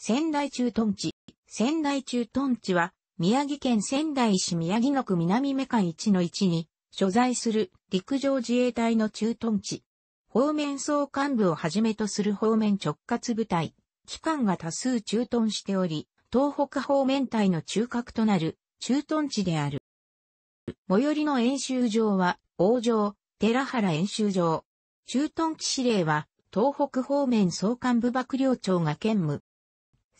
仙台駐屯地。仙台駐屯地は、宮城県仙台市宮城野区南目間1の1に、所在する陸上自衛隊の駐屯地。方面総幹部をはじめとする方面直轄部隊。機関が多数駐屯しており、東北方面隊の中核となる駐屯地である。最寄りの演習場は、王城、寺原演習場。駐屯地指令は、東北方面総監部幕僚長が兼務。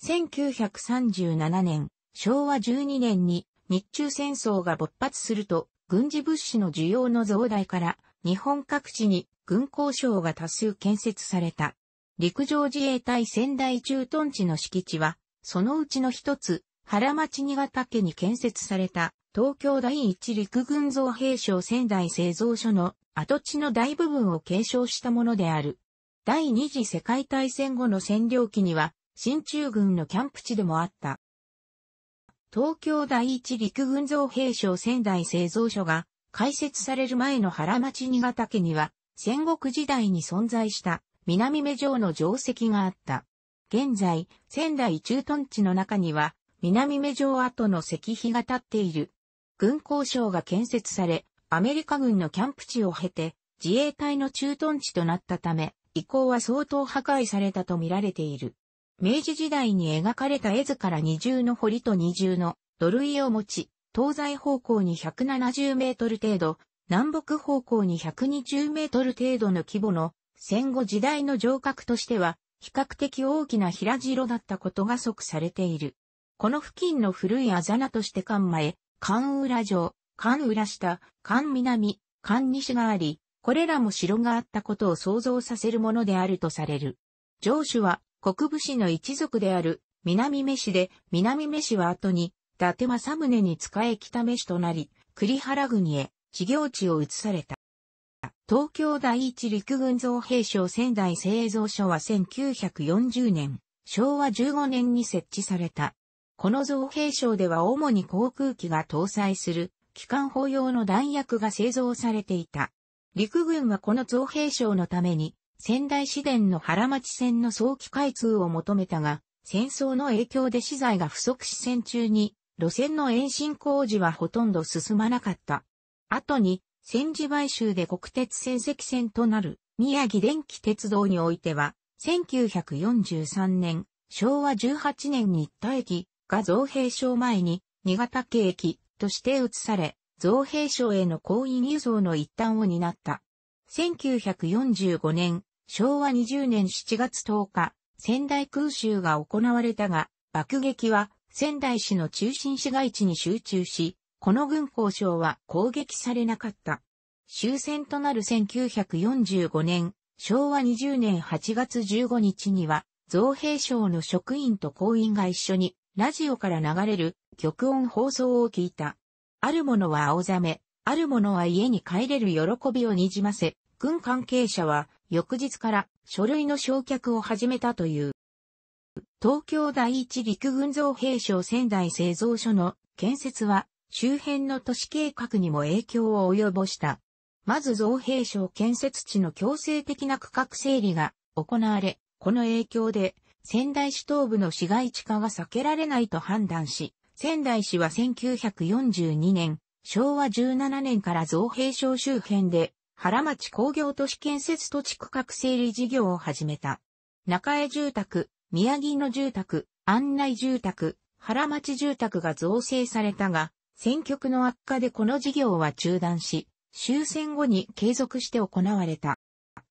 1937年、昭和12年に日中戦争が勃発すると、軍事物資の需要の増大から、日本各地に軍工省が多数建設された。陸上自衛隊仙台駐屯地の敷地は、そのうちの一つ、原町新潟家に建設された、東京第一陸軍造兵廠仙台製造所の跡地の大部分を継承したものである。第二次世界大戦後の占領期には、進駐軍のキャンプ地でもあった。東京第一陸軍造兵廠仙台製造所が開設される前の原町新潟家には戦国時代に存在した南目城の城石があった。現在、仙台駐屯地の中には南目城跡の石碑が立っている。軍工省が建設され、アメリカ軍のキャンプ地を経て自衛隊の駐屯地となったため、遺構は相当破壊されたとみられている。明治時代に描かれた絵図から二重の堀と二重の土塁を持ち、東西方向に170メートル程度、南北方向に120メートル程度の規模の戦後時代の城郭としては比較的大きな平城だったことが即されている。この付近の古いあざなとして関前、関浦城、関浦下、関南、関西があり、これらも城があったことを想像させるものであるとされる。城主は国武士の一族である南目氏で、南目氏は後に、伊達政宗に仕え北目氏となり、栗原郡へ、事業地を移された。東京第一陸軍造兵廠仙台製造所は1940年、昭和15年に設置された。この造兵廠では主に航空機が搭載する、機関砲用の弾薬が製造されていた。陸軍はこの造兵廠のために、仙台市電の原町線の早期開通を求めたが、戦争の影響で資材が不足し戦中に、路線の延伸工事はほとんど進まなかった。後に、戦時買収で国鉄戦績線となる宮城電気鉄道においては、1943年、昭和18年に田駅が造幣省前に新潟県駅として移され、造幣省への行員輸送の一端を担った。1945年、昭和20年7月10日、仙台空襲が行われたが、爆撃は仙台市の中心市街地に集中し、この軍交渉は攻撃されなかった。終戦となる1945年、昭和20年8月15日には、造兵省の職員と行員が一緒に、ラジオから流れる極音放送を聞いた。ある者は青ざめ、ある者は家に帰れる喜びをにじませ、軍関係者は翌日から書類の焼却を始めたという。東京第一陸軍造兵廠仙台製造所の建設は周辺の都市計画にも影響を及ぼした。まず造兵廠建設地の強制的な区画整理が行われ、この影響で仙台市東部の市街地化が避けられないと判断し、仙台市は1942年、昭和17年から造兵廠周辺で原町工業都市建設土地区画整理事業を始めた。中江住宅、宮城野住宅、案内住宅、原町住宅が造成されたが、選挙区の悪化でこの事業は中断し、終戦後に継続して行われた。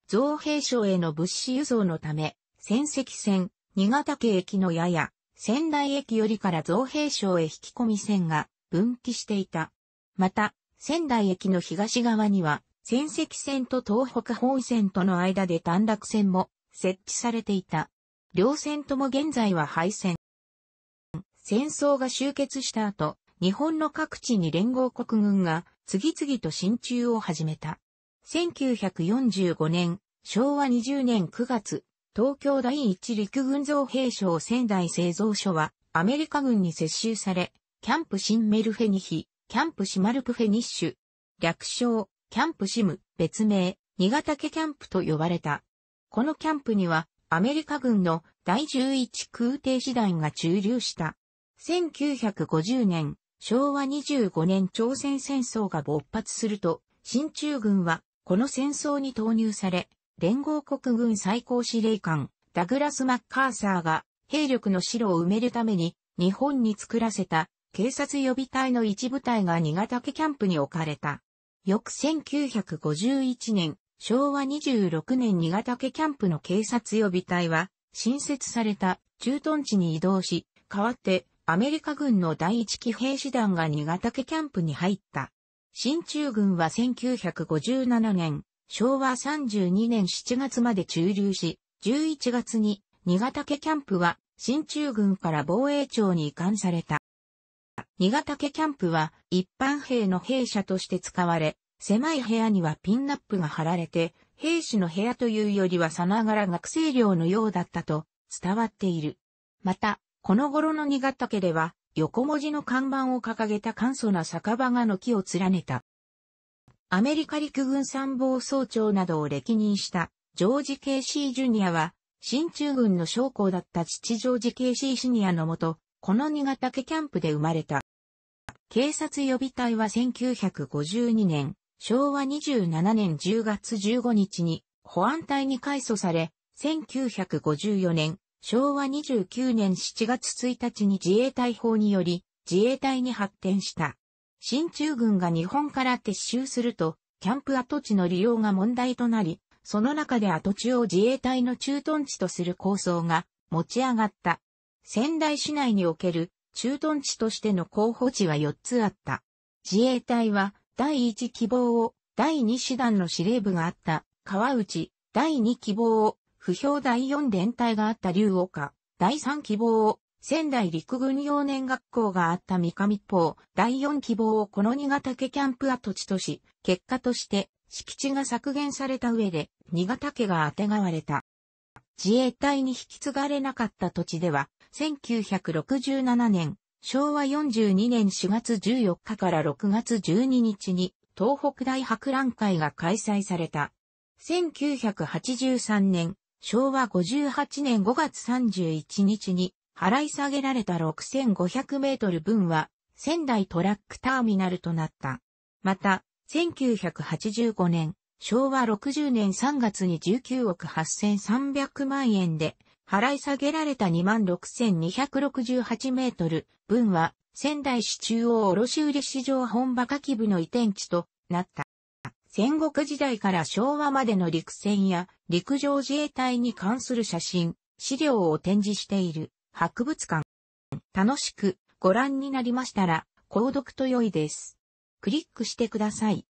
造兵省への物資輸送のため、仙石線、新潟県駅のやや、仙台駅よりから造兵省へ引き込み線が分岐していた。また、仙台駅の東側には、仙石線と東北本線との間で短絡線も設置されていた。両線とも現在は廃線。戦争が終結した後、日本の各地に連合国軍が次々と進駐を始めた。1945年、昭和20年9月、東京第一陸軍造兵廠仙台製造所はアメリカ軍に接収され、キャンプシンメルフェニヒ、キャンプシマルプフェニッシュ、略称、キャンプシム、別名、新潟家キャンプと呼ばれた。このキャンプには、アメリカ軍の第11空挺師団が駐留した。1950年、昭和25年朝鮮戦争が勃発すると、新中軍はこの戦争に投入され、連合国軍最高司令官、ダグラス・マッカーサーが兵力の城を埋めるために日本に作らせた警察予備隊の一部隊が新潟家キャンプに置かれた。翌1951年、昭和26年新潟家キャンプの警察予備隊は、新設された駐屯地に移動し、代わってアメリカ軍の第一騎兵士団が新潟家キャンプに入った。新中軍は1957年、昭和32年7月まで駐留し、11月に新潟家キャンプは新中軍から防衛庁に移管された。新潟家キャンプは一般兵の兵舎として使われ、狭い部屋にはピンナップが貼られて、兵士の部屋というよりはさながら学生寮のようだったと伝わっている。また、この頃の新潟家では、横文字の看板を掲げた簡素な酒場が軒を連ねた。アメリカ陸軍参謀総長などを歴任したジョージ・ケーシー・ジュニアは、新中軍の将校だった父ジョージ・ケーシー・シニアのもと、この新潟家キャンプで生まれた。警察予備隊は1952年、昭和27年10月15日に保安隊に改組され、1954年、昭和29年7月1日に自衛隊法により自衛隊に発展した。新中軍が日本から撤収すると、キャンプ跡地の利用が問題となり、その中で跡地を自衛隊の駐屯地とする構想が持ち上がった。仙台市内における駐屯地としての候補地は4つあった。自衛隊は、第1希望を、第2師団の司令部があった、川内、第2希望を、不評第4連隊があった竜岡、第3希望を、仙台陸軍幼年学校があった三上港、第4希望をこの新潟家キャンプ跡地とし、結果として敷地が削減された上で、新潟家があてがわれた。自衛隊に引き継がれなかった土地では、1967年、昭和42年4月14日から6月12日に東北大博覧会が開催された。1983年、昭和58年5月31日に払い下げられた6500メートル分は仙台トラックターミナルとなった。また、1985年、昭和60年3月に19億8300万円で払い下げられた26,268メートル分は仙台市中央卸売市場本場下記部の移転地となった。戦国時代から昭和までの陸戦や陸上自衛隊に関する写真、資料を展示している博物館。楽しくご覧になりましたら購読と良いです。クリックしてください。